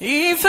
Ifa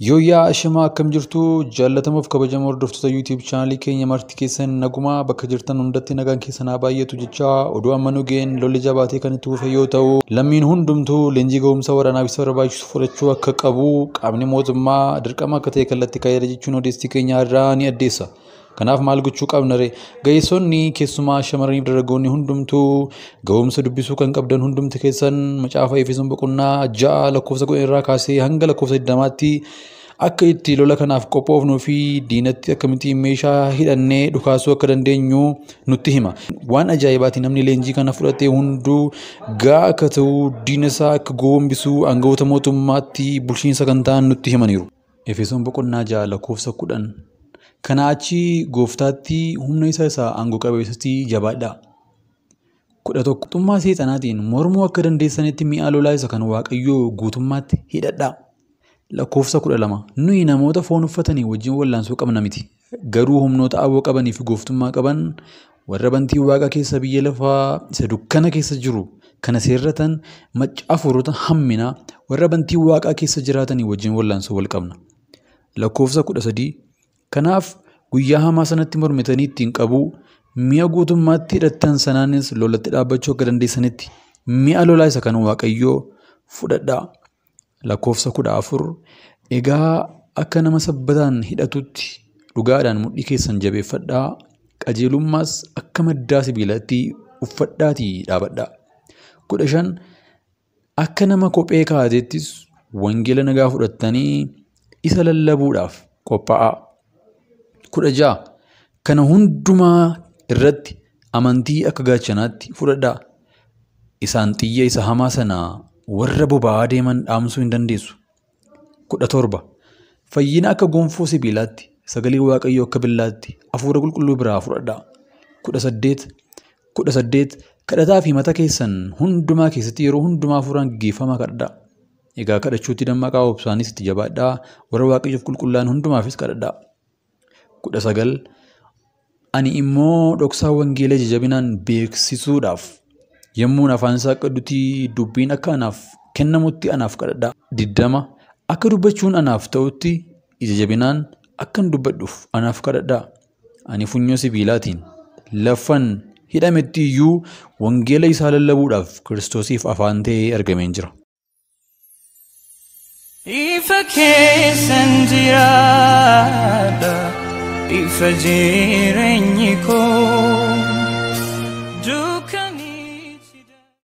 Yooyyaa Ashimaa akkam jirtu jaallatamuuf kabajama hordoftoota yuutuub chaanalii keenya marti keessan nagumaa bakka jirtan hundatti nagaan keessanaa baay'atu jecha oduu amma nugeen lolli jabaatee kan itti uufa yoo ta'u lammiin hundumtuu leenjii ga'umsa waraanaa bisa barbaachisu fudhachuu akka qabu qaamni mootummaa dirqama akka ta'e kallattii kaayera jechuun odeessii keenya irraa ni addeessa. Kanaaf maal gochuu qabnare ga'eessonni keessumaa shamarraniif dargaggoonni hundumtuu ga'umsa dubbisuu kan qabdan hundumti keessan macaafaa fi boqonnaa ja'a lakkoofsa kudha irraa kaasee hanga lakkoofsa digdamaatti akka itti lola kanaaf qophoofnuu fi diinatti akkamittiin meeshaa hidhannee dhukaasuu akka dandeenyu nutti hima. Waan ajaa'ibaati namni leenjii kana fudhatee hunduu ga'a akka ta'u diina isaa akka goombisu aangawoota mootummaatti bulchiinsa kan ta'an nutti himaniiru. Efesoon boqonnaa ja'a lakkoofsa kudhan Kana achii gooftaatti humna isaa isa aangoo qabeessatti jabaadhaa. Kudha tokkummaa seexanaatiin mormuu akka dandeessanitti mi'a lolaa isa kan waaqayyoo guutummaatti hidhadhaa. Lakkoofsa kudha lama nuyi namoota foon uffatanii wajjin wal'aansoo qabna miti. Garuu humnoota aboo qabanii fi gooftummaa qaban warra bantii waaqa keessa biyya lafaa isa dukkana keessa jiru kana seerratan maccaafurroota hamminaa warra bantii waaqaa keessa jiraatanii wajjin wal'aansoo wal qabna. Lakkoofsa kudha sadii Kanaaf guyyaa hamaa sanatti mormitanii ittiin qabuu mi'a guutummaatti hidhattan sanaanis lolatti dhaabbachuu akka dandeessanitti mi'a lolaa isa kan waaqayyoo fudhadhaa. Lakkoofsa kudha egaa akka nama sabbataan hidhatutti dhugaadhaan mudhii keessan jabeeffadhaa. Qajeelummaas akka maddaa sibiilaatti uffadhaatii dhaabadhaa. Kudha akka nama kophee kaateettis wangeela nagaa fudhattanii isa lallabuudhaaf qophaa'a. kudha ja'a kana hundumaa irratti amantii akka gaachanaatti fudhadha. Isaan xiyya isa hamaa sanaa warra boba'aa deeman dhaamsuu hin dandeessu. kudha torba fayyina akka gonfoo sibiilaatti sagalee waaqayyoo akka billaatti hafuura qulqulluu biraa fudhadha. kudha saddeet kadhataa fi mata keessan hundumaa keessatti yeroo hundumaa hafuuraan gaggeeffamaa kadhadhaa. Egaa kadhachuutti dammaqa obsaanis itti jabaadha. warra waaqayyoof qulqullaa'an hundumaafis kadhadhaa. kudha sagal ani immoo dhoksaa wangeela jajabinaan beeksisuudhaaf yommuun afaan isaa dubbiin akka anaaf kennamutti anaaf kadhadhaa. Diddama akka dubbachuun anaaf ta'utti jajabinaan akkan dubbadhuuf anaaf kadhadhaa. Ani funyoo sibiilaatiin lafaan hidhametti iyyuu wangeela isaa lallabuudhaaf kiristoosiif afaan ta'ee argameen jira. ይፈጅረኝ እኮ